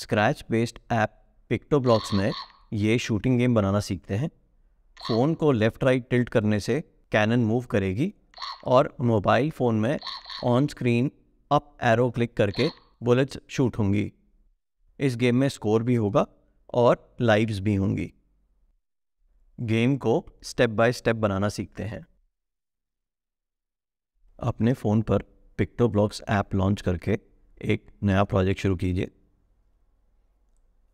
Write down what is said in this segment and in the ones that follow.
scratch based app blocks में ये shooting game बनाना सीखते हैं फ़ोन को लेफ़्ट राइट टिल्ट करने से कैनन मूव करेगी और मोबाइल फ़ोन में on screen up arrow click करके बुलेट्स शूट होंगी इस गेम में स्कोर भी होगा और लाइव्स भी होंगी गेम को स्टेप बाय स्टेप बनाना सीखते हैं अपने फ़ोन पर पिक्टो ब्लॉक्स ऐप लॉन्च करके एक नया प्रोजेक्ट शुरू कीजिए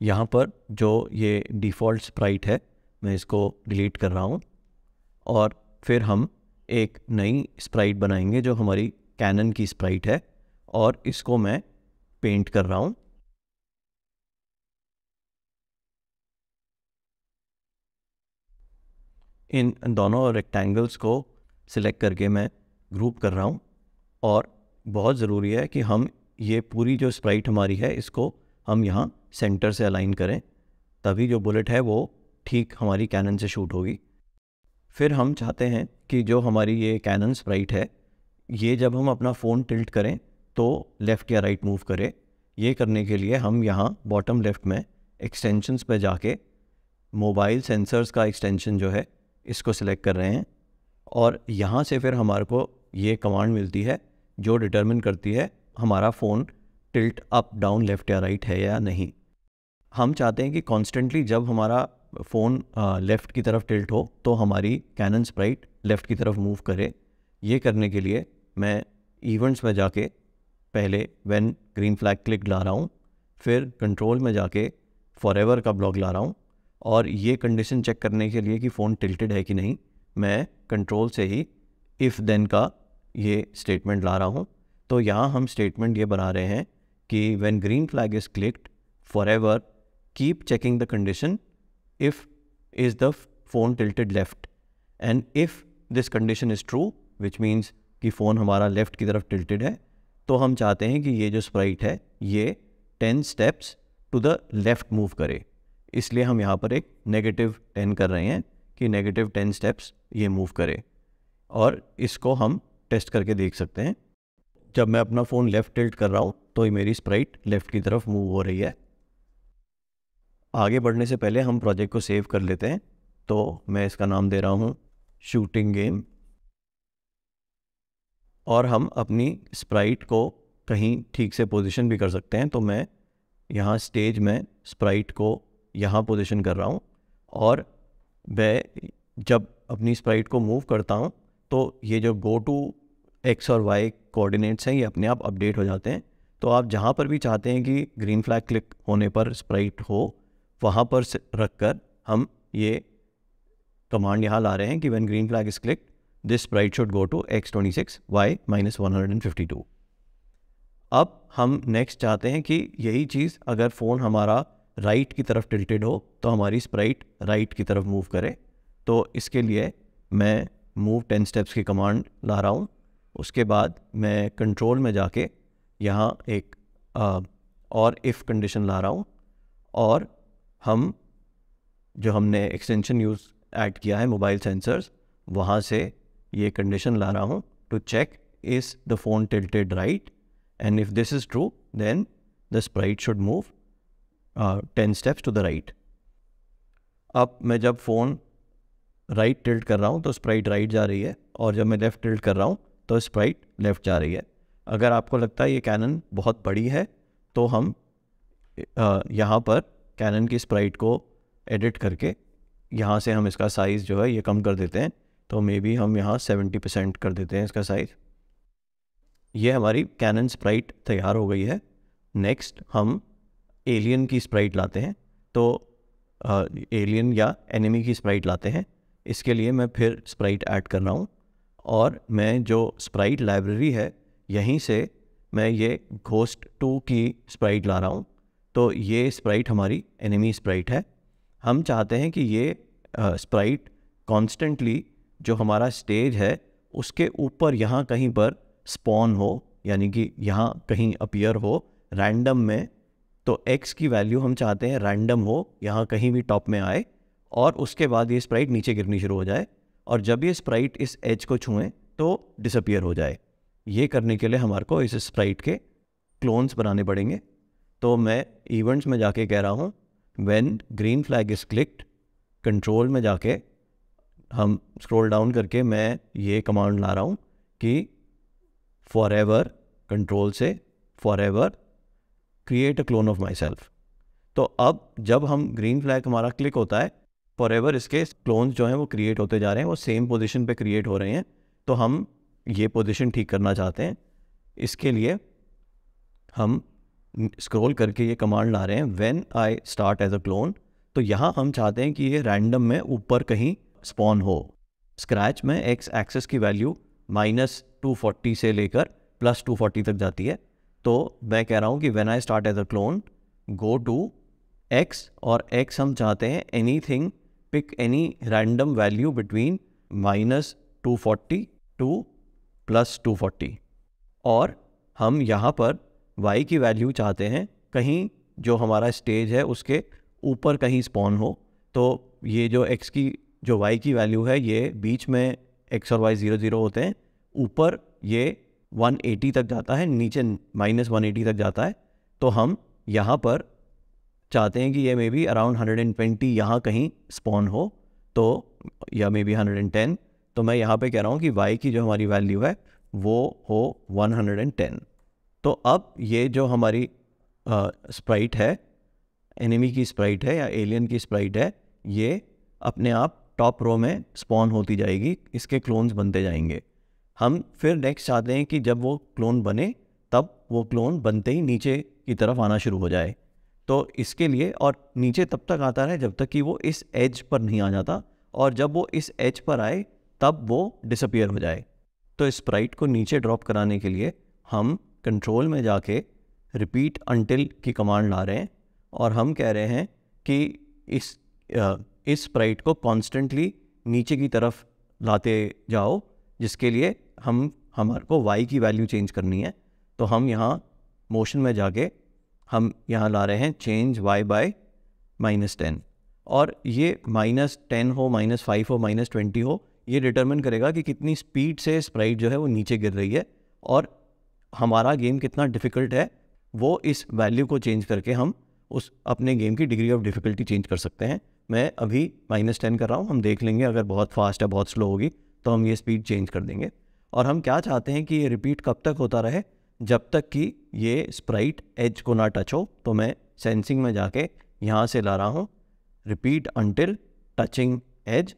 यहाँ पर जो ये डिफ़ॉल्ट स्प्राइट है मैं इसको डिलीट कर रहा हूँ और फिर हम एक नई स्प्राइट बनाएंगे जो हमारी कैनन की स्प्राइट है और इसको मैं पेंट कर रहा हूँ इन दोनों रेक्टेंगल्स को सिलेक्ट करके मैं ग्रुप कर रहा हूँ और बहुत ज़रूरी है कि हम ये पूरी जो स्प्राइट हमारी है इसको हम यहाँ सेंटर से अलाइन करें तभी जो बुलेट है वो ठीक हमारी कैनन से शूट होगी फिर हम चाहते हैं कि जो हमारी ये कैनन स्प्राइट है ये जब हम अपना फ़ोन टिल्ट करें तो लेफ़्ट या राइट मूव करें ये करने के लिए हम यहाँ बॉटम लेफ़्ट में एक्सटेंशंस पे जाके मोबाइल सेंसर्स का एक्सटेंशन जो है इसको सिलेक्ट कर रहे हैं और यहाँ से फिर हमारे को ये कमांड मिलती है जो डिटरमिन करती है हमारा phone tilt up down left या राइट है या नहीं हम चाहते हैं कि कॉन्स्टेंटली जब हमारा फ़ोन लेफ़्ट की तरफ टिल्ट हो तो हमारी कैनन स्प्राइट लेफ़्ट की तरफ मूव करे ये करने के लिए मैं इवेंट्स में जाके पहले व्हेन ग्रीन फ्लैग क्लिक ला रहा हूँ फिर कंट्रोल में जाके फॉर का ब्लॉग ला रहा हूँ और ये कंडीशन चेक करने के लिए कि फ़ोन टिल्टेड है कि नहीं मैं कंट्रोल से ही इफ़ देन का ये स्टेटमेंट ला रहा हूँ तो यहाँ हम स्टेटमेंट ये बना रहे हैं कि when green flag is clicked forever keep checking the condition if is the phone tilted left and if this condition is true which means कि फ़ोन हमारा लेफ़्ट की तरफ टिल्टेड है तो हम चाहते हैं कि ये जो स्प्राइट है ये ten steps to the left move करे इसलिए हम यहाँ पर एक नेगेटिव टेन कर रहे हैं कि नेगेटिव टेन स्टेप्स ये मूव करे और इसको हम टेस्ट करके देख सकते हैं जब मैं अपना फ़ोन लेफ़्ट टिल्ट कर रहा हूँ तो ये मेरी स्प्राइट लेफ़्ट की तरफ मूव हो रही है आगे बढ़ने से पहले हम प्रोजेक्ट को सेव कर लेते हैं तो मैं इसका नाम दे रहा हूँ शूटिंग गेम और हम अपनी स्प्राइट को कहीं ठीक से पोजीशन भी कर सकते हैं तो मैं यहाँ स्टेज में स्प्राइट को यहाँ पोजीशन कर रहा हूँ और मैं जब अपनी स्प्राइट को मूव करता हूँ तो ये जो गो टू एक्स और वाई कोऑर्डिनेट्स हैं ये अपने आप अपडेट हो जाते हैं तो आप जहाँ पर भी चाहते हैं कि ग्रीन फ्लैग क्लिक होने पर स्प्राइट हो वहाँ पर रख कर हम ये कमांड यहाँ ला रहे हैं कि when green flag is click this sprite should go to X twenty six Y minus one hundred and fifty two अब हम नेक्स्ट चाहते हैं कि यही चीज़ अगर फ़ोन हमारा राइट की तरफ टिल्टेड हो तो हमारी स्प्राइट राइट की तरफ मूव करे तो इसके लिए मैं मूव टेन स्टेप्स की कमांड ला रहा हूँ उसके बाद मैं कंट्रोल में जाके यहाँ एक आ, uh, और इफ़ कंडीशन ला रहा हूँ और हम जो हमने एक्सटेंशन यूज़ ऐड किया है मोबाइल सेंसर्स वहाँ से ये कंडीशन ला रहा हूँ to check is the phone tilted right and if this is true then the sprite should move ten steps to the right अब मैं जब फ़ोन राइट right टिल्ट कर रहा हूँ तो स्प्राइट राइट जा रही है और जब मैं लेफ़्ट टिल्ट कर रहा हूँ तो स्प्राइट लेफ़्ट जा रही है अगर आपको लगता है ये कैनन बहुत बड़ी है तो हम यहाँ पर कैनन की स्प्राइट को एडिट करके यहाँ से हम इसका साइज़ जो है ये कम कर देते हैं तो मे बी हम यहाँ सेवेंटी परसेंट कर देते हैं इसका साइज़ ये हमारी कैनन स्प्राइट तैयार हो गई है नेक्स्ट हम एलियन की स्प्राइट लाते हैं तो एलियन या एनिमी की स्प्राइट लाते हैं इसके लिए मैं फिर स्प्राइट ऐड कर रहा हूँ और मैं जो स्प्राइट लाइब्रेरी है यहीं से मैं ये घोस्ट टू की स्प्राइट ला रहा हूँ तो ये स्प्राइट हमारी एनिमी स्प्राइट है हम चाहते हैं कि ये स्प्राइट कॉन्स्टेंटली जो हमारा स्टेज है उसके ऊपर यहाँ कहीं पर स्पॉन हो यानी कि यहाँ कहीं अपीयर हो रैंडम में तो एक्स की वैल्यू हम चाहते हैं रैंडम हो यहाँ कहीं भी टॉप में आए और उसके बाद ये स्प्राइट नीचे गिरनी शुरू हो जाए और जब ये स्प्राइट इस एज को छूएं तो डिसअपियर हो जाए ये करने के लिए हमारे को इस स्प्राइट के क्लोन्स बनाने पड़ेंगे तो मैं इवेंट्स में जाके कह रहा हूँ when green flag is clicked control में जाके हम स्क्रॉल डाउन करके मैं ये कमांड ला रहा हूँ कि फॉर एवर कंट्रोल से forever create a clone of myself तो अब जब हम ग्रीन फ्लैग हमारा क्लिक होता है फॉर एवर इसके क्लोन्स जो हैं वो क्रिएट होते जा रहे हैं वो सेम पोजिशन पर क्रिएट हो रहे हैं तो हम ये पोजिशन ठीक करना चाहते हैं इसके लिए हम स्क्रोल करके ये कमांड ला रहे हैं when I start as a clone तो यहाँ हम चाहते हैं कि ये रैंडम में ऊपर कहीं स्पॉन हो स्क्रैच में एक्स एक्सेस की वैल्यू माइनस टू फोर्टी से लेकर प्लस टू फोर्टी तक जाती है तो मैं कह रहा हूँ कि when I start as a clone go to x और एक्स हम चाहते हैं anything pick any random value between minus 240 to plus 240 और हम यहाँ पर y की वैल्यू चाहते हैं कहीं जो हमारा स्टेज है उसके ऊपर कहीं स्पॉन हो तो ये जो x की जो y की वैल्यू है ये बीच में x और y ज़ीरो ज़ीरो होते हैं ऊपर ये 180 तक जाता है नीचे माइनस वन तक जाता है तो हम यहाँ पर चाहते हैं कि ये maybe around hundred and twenty यहाँ कहीं स्पॉन हो तो या maybe hundred and ten तो मैं यहाँ पे कह रहा हूँ कि वाई की जो हमारी वैल्यू है वो हो वन हंड्रेड एंड टेन तो अब ये जो हमारी स्प्राइट है एनिमी की स्प्राइट है या एलियन की स्प्राइट है ये अपने आप टॉप रो में स्पॉन होती जाएगी इसके क्लोन्स बनते जाएंगे हम फिर नेक्स्ट चाहते हैं कि जब वो क्लोन बने तब वो क्लोन बनते ही नीचे की तरफ आना शुरू हो जाए तो इसके लिए और नीचे तब तक आता रहे जब तक कि वो इस एज पर नहीं आ जाता और जब वो इस एज पर आए तब वो डिसअपियर हो जाए तो इस स्प्राइट को नीचे ड्रॉप कराने के लिए हम कंट्रोल में जाके रिपीट अनटिल की कमांड ला रहे हैं और हम कह रहे हैं कि इस इस स्प्राइट को कॉन्स्टेंटली नीचे की तरफ लाते जाओ जिसके लिए हम हमारे को वाई की वैल्यू चेंज करनी है तो हम यहाँ मोशन में जाके हम यहाँ ला रहे हैं change y by minus ten और ये माइनस टेन हो माइनस फाइव हो माइनस ट्वेंटी हो ये डिटरमिन करेगा कि कितनी स्पीड से स्प्राइट जो है वो नीचे गिर रही है और हमारा गेम कितना डिफ़िकल्ट है वो इस वैल्यू को चेंज करके हम उस अपने गेम की डिग्री ऑफ डिफ़िकल्टी चेंज कर सकते हैं मैं अभी माइनस टेन कर रहा हूँ हम देख लेंगे अगर बहुत फास्ट है बहुत स्लो होगी तो हम ये स्पीड चेंज कर देंगे और हम क्या चाहते हैं कि ये रिपीट कब तक होता रहे जब तक कि ये स्प्राइट एज को ना टच हो तो मैं सेंसिंग में जाके यहाँ से ला रहा हूँ रिपीट अनटिल टचिंग एज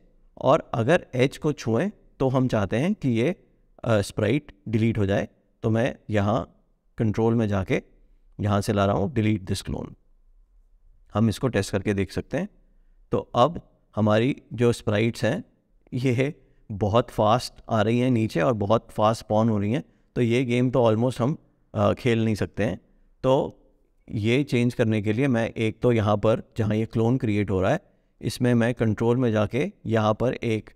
और अगर एज को छुएं तो हम चाहते हैं कि ये स्प्राइट डिलीट हो जाए तो मैं यहाँ कंट्रोल में जाके यहाँ से ला रहा हूँ डिलीट दिस क्लोन हम इसको टेस्ट करके देख सकते हैं तो अब हमारी जो स्प्राइट्स हैं ये बहुत फास्ट आ रही हैं नीचे और बहुत फास्ट पॉन हो रही हैं तो ये गेम तो ऑलमोस्ट हम खेल नहीं सकते हैं तो ये चेंज करने के लिए मैं एक तो यहाँ पर जहाँ ये क्लोन क्रिएट हो रहा है इसमें मैं कंट्रोल में जाके यहाँ पर एक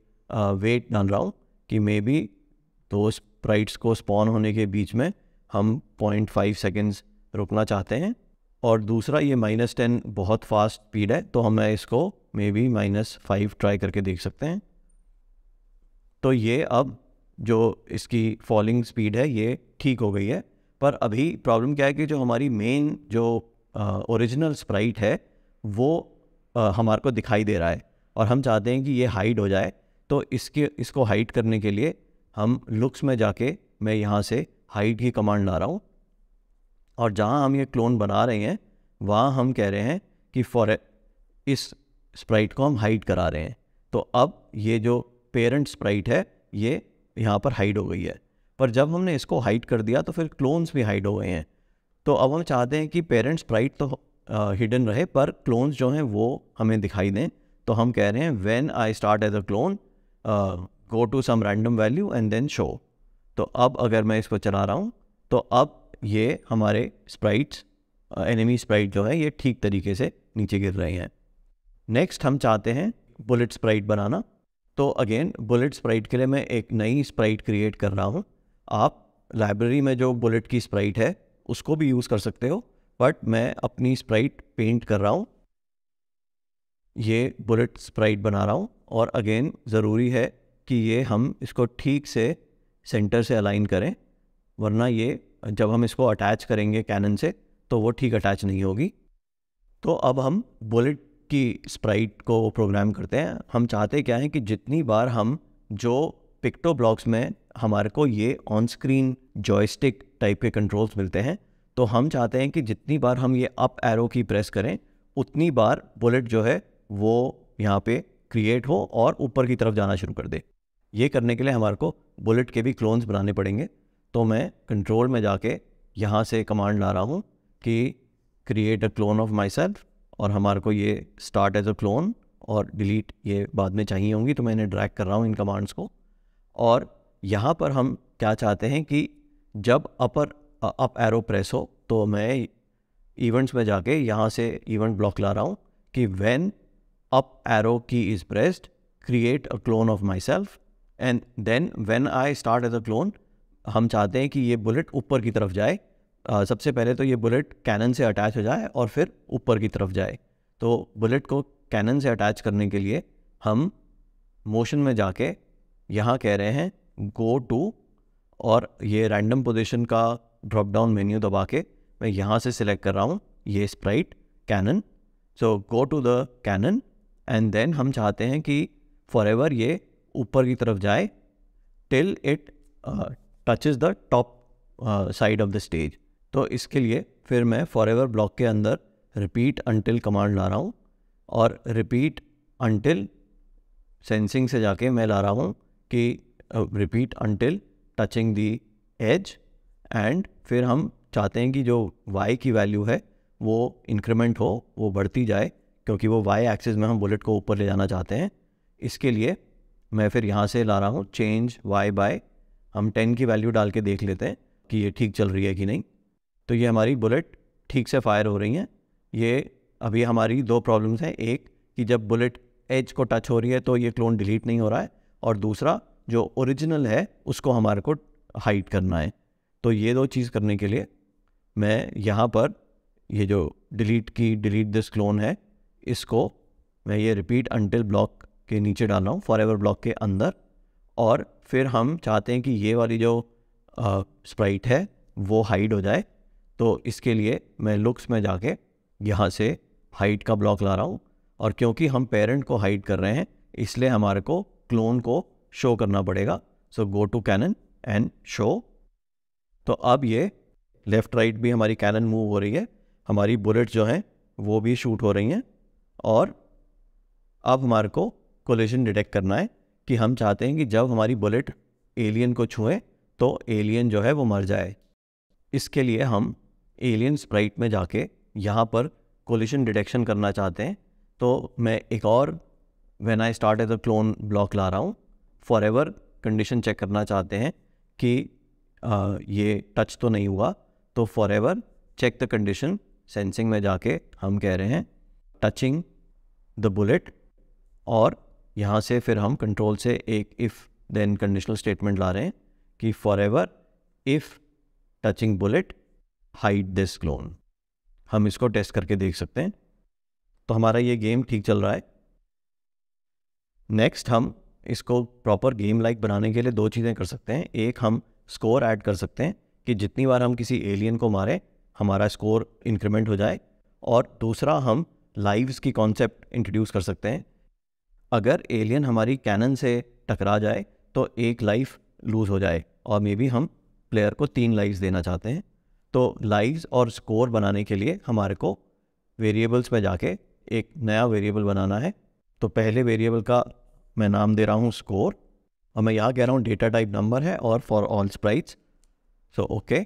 वेट डाल रहा हूँ कि मे बी दो स्प्राइट्स को स्पॉन होने के बीच में हम पॉइंट फाइव सेकेंड्स रुकना चाहते हैं और दूसरा ये माइनस टेन बहुत फास्ट स्पीड है तो हम मैं इसको maybe minus five try करके देख सकते हैं तो ये अब जो इसकी फॉलिंग स्पीड है ये ठीक हो गई है पर अभी प्रॉब्लम क्या है कि जो हमारी मेन जो ओरिजिनल स्प्राइट है वो हमारे को दिखाई दे रहा है और हम चाहते हैं कि ये हाइड हो जाए तो इसके इसको हाइड करने के लिए हम लुक्स में जाके मैं यहाँ से हाइड की कमांड ला रहा हूँ और जहाँ हम ये क्लोन बना रहे हैं वहाँ हम कह रहे हैं कि फॉर इस स्प्राइट को हम हाइड करा रहे हैं तो अब ये जो पेरेंट स्प्राइट है ये यहाँ पर हाइड हो गई है पर जब हमने इसको हाइड कर दिया तो फिर क्लोन्स भी हाइड हो गए हैं तो अब हम चाहते हैं कि पेरेंट्स प्राइट तो हिडन रहे पर क्लोन्स जो हैं वो हमें दिखाई दें तो हम कह रहे हैं when I start as a clone go to some random value and then show तो अब अगर मैं इसको चला रहा हूँ तो अब ये हमारे स्प्राइट्स एनिमी स्प्राइट जो है ये ठीक तरीके से नीचे गिर रहे हैं नेक्स्ट हम चाहते हैं बुलेट स्प्राइट बनाना तो अगेन बुलेट स्प्राइट के लिए मैं एक नई स्प्राइट क्रिएट कर रहा हूँ आप लाइब्रेरी में जो बुलेट की स्प्राइट है उसको भी यूज़ कर सकते हो बट मैं अपनी स्प्राइट पेंट कर रहा हूँ ये बुलेट स्प्राइट बना रहा हूँ और अगेन ज़रूरी है कि ये हम इसको ठीक से सेंटर से अलाइन करें वरना ये जब हम इसको अटैच करेंगे कैनन से तो वो ठीक अटैच नहीं होगी तो अब हम बुलेट की स्प्राइट को प्रोग्राम करते हैं हम चाहते क्या है कि जितनी बार हम जो पिक्टो ब्लॉक्स में हमारे को ये ऑन स्क्रीन जॉयस्टिक टाइप के कंट्रोल्स मिलते हैं तो हम चाहते हैं कि जितनी बार हम ये अप एरो की प्रेस करें उतनी बार बुलेट जो है वो यहाँ पे क्रिएट हो और ऊपर की तरफ जाना शुरू कर दे ये करने के लिए हमारे को बुलेट के भी क्लोन्स बनाने पड़ेंगे तो मैं कंट्रोल में जाके यहाँ से कमांड ला रहा हूँ कि create a clone of myself और हमारे को ये स्टार्ट एज अ क्लोन और डिलीट ये बाद में चाहिए होंगी तो मैं इन्हें ड्रैग कर रहा हूँ इन कमांड्स को और यहाँ पर हम क्या चाहते हैं कि जब अपर अप एरो प्रेस हो तो मैं इवेंट्स में जाके यहाँ से इवेंट ब्लॉक ला रहा हूँ कि when up arrow key is pressed create a clone of myself and then when I start as a clone हम चाहते हैं कि ये बुलेट ऊपर की तरफ जाए आ, सबसे पहले तो ये बुलेट कैनन से अटैच हो जाए और फिर ऊपर की तरफ जाए तो बुलेट को कैनन से अटैच करने के लिए हम मोशन में जाके यहाँ कह रहे हैं गो टू और ये रैंडम पोजीशन का ड्रॉप डाउन मेन्यू दबा के मैं यहाँ से सिलेक्ट कर रहा हूँ ये sprite cannon so go to the cannon and then हम चाहते हैं कि फॉर एवर ये ऊपर की तरफ जाए till it touches the top side of the stage तो इसके लिए फिर मैं फॉर ब्लॉक के अंदर रिपीट अनटिल कमांड ला रहा हूँ और रिपीट अनटिल सेंसिंग से जाके मैं ला रहा हूँ कि repeat until touching the edge and फिर हम चाहते हैं कि जो वाई की वैल्यू है वो इंक्रीमेंट हो वो बढ़ती जाए क्योंकि वो वाई एक्सिस में हम बुलेट को ऊपर ले जाना चाहते हैं इसके लिए मैं फिर यहाँ से ला रहा हूँ चेंज वाई बाय हम टेन की वैल्यू डाल के देख लेते हैं कि ये ठीक चल रही है कि नहीं तो ये हमारी बुलेट ठीक से फायर हो रही हैं ये अभी हमारी दो प्रॉब्लम्स हैं एक कि जब बुलेट एज को टच हो रही है तो ये क्लोन डिलीट नहीं हो रहा है और दूसरा जो ओरिजिनल है उसको हमारे को हाइड करना है तो ये दो चीज़ करने के लिए मैं यहाँ पर ये जो डिलीट की डिलीट दिस क्लोन है इसको मैं ये रिपीट अनटिल ब्लॉक के नीचे डाल रहा हूँ फॉर एवर ब्लॉक के अंदर और फिर हम चाहते हैं कि ये वाली जो स्प्राइट है वो हाइड हो जाए तो इसके लिए मैं लुक्स में जाके यहाँ से हाइट का ब्लॉक ला रहा हूँ और क्योंकि हम पेरेंट को हाइड कर रहे हैं इसलिए हमारे को क्लोन को शो करना पड़ेगा so go to cannon and show तो अब ये लेफ़्ट राइट भी हमारी कैनन मूव हो रही है हमारी बुलेट जो हैं वो भी शूट हो रही हैं और अब हमारे को कोलेशन डिटेक्ट करना है कि हम चाहते हैं कि जब हमारी बुलेट एलियन को छुए तो एलियन जो है वो मर जाए इसके लिए हम एलियन स्प्राइट में जाके यहाँ पर कोलिशन डिटेक्शन करना चाहते हैं तो मैं एक और when I start as a clone block ला रहा हूँ फॉर एवर कंडीशन चेक करना चाहते हैं कि आ, ये टच तो नहीं हुआ तो forever check the condition sensing में जाके हम कह रहे हैं टचिंग द बुलेट और यहाँ से फिर हम कंट्रोल से एक इफ़ देन कंडीशनल स्टेटमेंट ला रहे हैं कि forever if touching bullet hide this clone हम इसको टेस्ट करके देख सकते हैं तो हमारा ये गेम ठीक चल रहा है नेक्स्ट हम इसको प्रॉपर गेम लाइक बनाने के लिए दो चीज़ें कर सकते हैं एक हम स्कोर ऐड कर सकते हैं कि जितनी बार हम किसी एलियन को मारें हमारा स्कोर इंक्रीमेंट हो जाए और दूसरा हम लाइव्स की कॉन्सेप्ट इंट्रोड्यूस कर सकते हैं अगर एलियन हमारी कैनन से टकरा जाए तो एक लाइफ लूज़ हो जाए और मे बी हम प्लेयर को तीन लाइव्स देना चाहते हैं तो लाइव्स और स्कोर बनाने के लिए हमारे को वेरिएबल्स में जाके एक नया वेरिएबल बनाना है तो पहले वेरिएबल का मैं नाम दे रहा हूँ स्कोर और मैं यहाँ कह रहा हूँ डेटा टाइप नंबर है और for all sprites so okay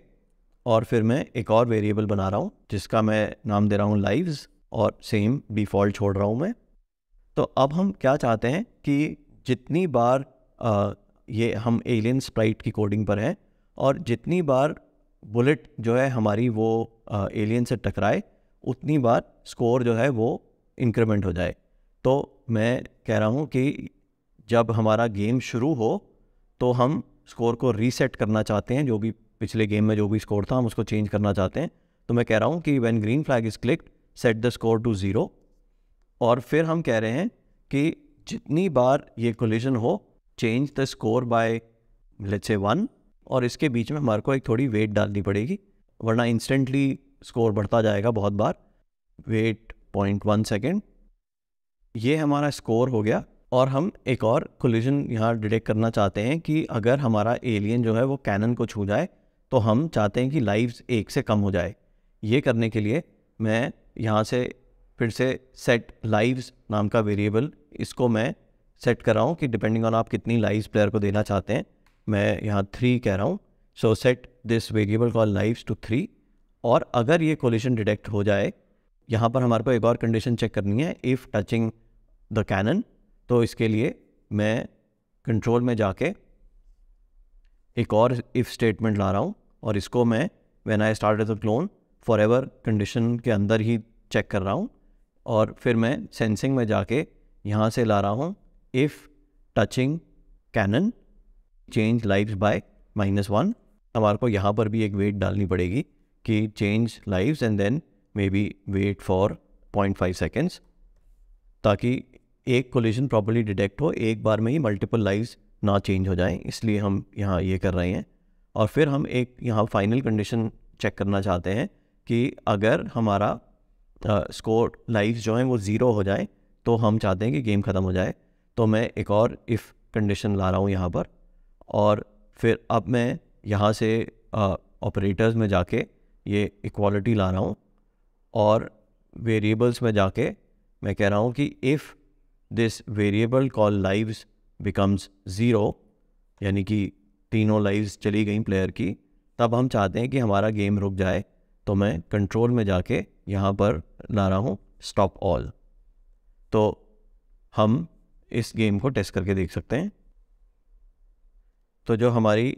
और फिर मैं एक और वेरिएबल बना रहा हूँ जिसका मैं नाम दे रहा हूँ लाइव्स और सेम डिफ़ॉल्ट छोड़ रहा हूँ मैं तो अब हम क्या चाहते हैं कि जितनी बार आ, ये हम एलियन स्प्राइट की कोडिंग पर हैं और जितनी बार बुलेट जो है हमारी वो एलियन से टकराए उतनी बार स्कोर जो है वो इंक्रीमेंट हो जाए तो मैं कह रहा हूँ कि जब हमारा गेम शुरू हो तो हम स्कोर को रीसेट करना चाहते हैं जो भी पिछले गेम में जो भी स्कोर था हम उसको चेंज करना चाहते हैं तो मैं कह रहा हूँ कि when green flag is click set the score to zero और फिर हम कह रहे हैं कि जितनी बार ये कोलिजन हो change the score by let's say one और इसके बीच में हमारे को एक थोड़ी वेट डालनी पड़ेगी वरना इंस्टेंटली स्कोर बढ़ता जाएगा बहुत बार वेट पॉइंट वन सेकेंड ये हमारा स्कोर हो गया और हम एक और कोलिजन यहाँ डिटेक्ट करना चाहते हैं कि अगर हमारा एलियन जो है वो कैनन को छू जाए तो हम चाहते हैं कि लाइव्स एक से कम हो जाए ये करने के लिए मैं यहाँ से फिर से सेट लाइव्स नाम का वेरिएबल इसको मैं सेट कर रहा हूँ कि डिपेंडिंग ऑन आप कितनी लाइव्स प्लेयर को देना चाहते हैं मैं यहाँ थ्री कह रहा हूँ so set this variable call lives to three और अगर ये कोलिशन डिटेक्ट हो जाए यहाँ पर हमारे को एक और कंडीशन चेक करनी है इफ़ टचिंग द कैनन तो इसके लिए मैं कंट्रोल में जाके एक और इफ़ स्टेटमेंट ला रहा हूँ और इसको मैं when I start the clone forever condition के अंदर ही चेक कर रहा हूँ और फिर मैं सेंसिंग में जाके यहाँ से ला रहा हूँ if touching cannon change lives by minus one हमारे को यहाँ पर भी एक वेट डालनी पड़ेगी कि change lives and then maybe wait for point five seconds ताकि एक कोलिजन प्रॉपरली डिटेक्ट हो एक बार में ही मल्टीपल लाइव्स ना चेंज हो जाएं इसलिए हम यहाँ ये कर रहे हैं और फिर हम एक यहाँ फाइनल कंडीशन चेक करना चाहते हैं कि अगर हमारा स्कोर लाइव्स जो हैं वो ज़ीरो हो जाए तो हम चाहते हैं कि गेम ख़त्म हो जाए तो मैं एक और इफ़ कंडीशन ला रहा हूँ यहाँ पर और फिर अब मैं यहाँ से ऑपरेटर्स में जाके ये इक्वालिटी ला रहा हूँ और वेरिएबल्स में जाके मैं कह रहा हूँ कि if this variable call lives becomes zero यानी कि तीनों लाइव्स चली गई प्लेयर की तब हम चाहते हैं कि हमारा गेम रुक जाए तो मैं कंट्रोल में जाके यहाँ पर ला रहा हूँ स्टॉप ऑल तो हम इस गेम को टेस्ट करके देख सकते हैं तो जो हमारी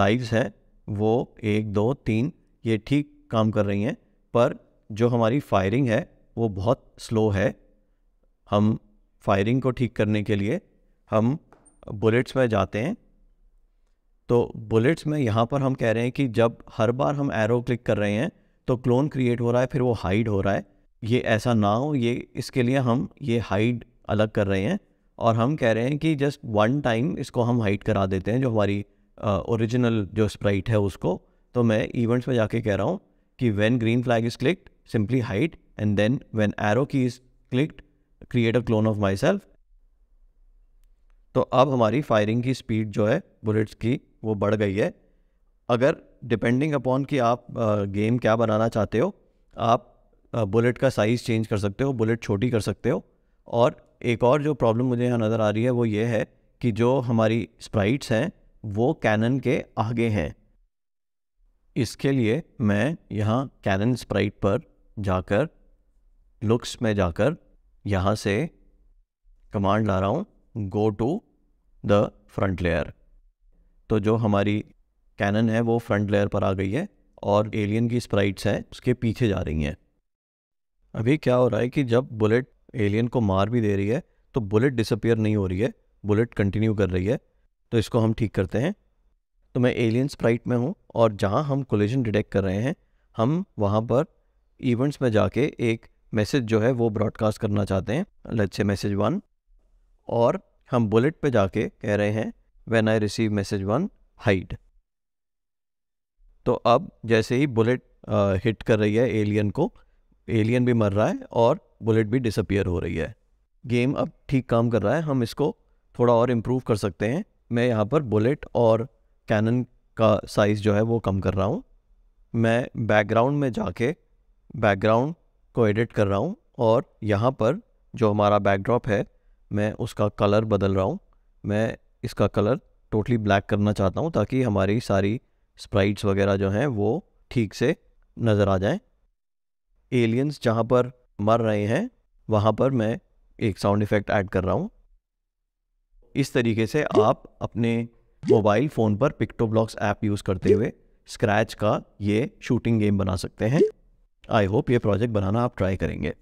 लाइव्स हैं वो एक दो तीन ये ठीक काम कर रही हैं पर जो हमारी फायरिंग है वो बहुत स्लो है हम फायरिंग को ठीक करने के लिए हम बुलेट्स में जाते हैं तो बुलेट्स में यहाँ पर हम कह रहे हैं कि जब हर बार हम एरो क्लिक कर रहे हैं तो क्लोन क्रिएट हो रहा है फिर वो हाइड हो रहा है ये ऐसा ना हो ये इसके लिए हम ये हाइड अलग कर रहे हैं और हम कह रहे हैं कि जस्ट वन टाइम इसको हम हाइट करा देते हैं जो हमारी ओरिजिनल uh, जो स्प्राइट है उसको तो मैं इवेंट्स में जाके कह रहा हूँ कि when green flag is clicked simply hide and then when arrow key is clicked create a clone of myself तो अब हमारी फायरिंग की स्पीड जो है बुलेट्स की वो बढ़ गई है अगर डिपेंडिंग अपॉन कि आप गेम uh, क्या बनाना चाहते हो आप बुलेट uh, का साइज़ चेंज कर सकते हो बुलेट छोटी कर सकते हो और एक और जो प्रॉब्लम मुझे यहाँ नज़र आ रही है वो ये है कि जो हमारी स्प्राइट्स हैं वो कैनन के आगे हैं इसके लिए मैं यहाँ कैनन स्प्राइट पर जाकर लुक्स में जाकर यहाँ से कमांड ला रहा हूँ go to the front layer तो जो हमारी कैनन है वो फ्रंट लेयर पर आ गई है और एलियन की स्प्राइट्स हैं उसके पीछे जा रही हैं अभी क्या हो रहा है कि जब बुलेट एलियन को मार भी दे रही है तो बुलेट डिसअपियर नहीं हो रही है बुलेट कंटिन्यू कर रही है तो इसको हम ठीक करते हैं तो मैं एलियन स्प्राइट में हूँ और जहाँ हम कोलिजन डिटेक्ट कर रहे हैं हम वहाँ पर इवेंट्स में जाके एक मैसेज जो है वो ब्रॉडकास्ट करना चाहते हैं लेट्स से मैसेज वन और हम बुलेट पे जाके कह रहे हैं when I receive message one hide तो अब जैसे ही बुलेट हिट कर रही है एलियन को एलियन भी मर रहा है और बुलेट भी डिसअपियर हो रही है गेम अब ठीक काम कर रहा है हम इसको थोड़ा और इम्प्रूव कर सकते हैं मैं यहाँ पर बुलेट और कैनन का साइज़ जो है वो कम कर रहा हूँ मैं बैकग्राउंड में जाके बैकग्राउंड को एडिट कर रहा हूँ और यहाँ पर जो हमारा बैकड्रॉप है मैं उसका कलर बदल रहा हूँ मैं इसका कलर टोटली ब्लैक करना चाहता हूँ ताकि हमारी सारी स्प्राइट्स वगैरह जो हैं वो ठीक से नज़र आ जाएं एलियंस जहाँ पर मर रहे हैं वहाँ पर मैं एक साउंड इफेक्ट ऐड कर रहा हूँ इस तरीके से आप अपने मोबाइल फ़ोन पर पिक्टो ब्लॉक्स ऐप यूज़ करते हुए स्क्रैच का ये शूटिंग गेम बना सकते हैं आई होप ये प्रोजेक्ट बनाना आप ट्राई करेंगे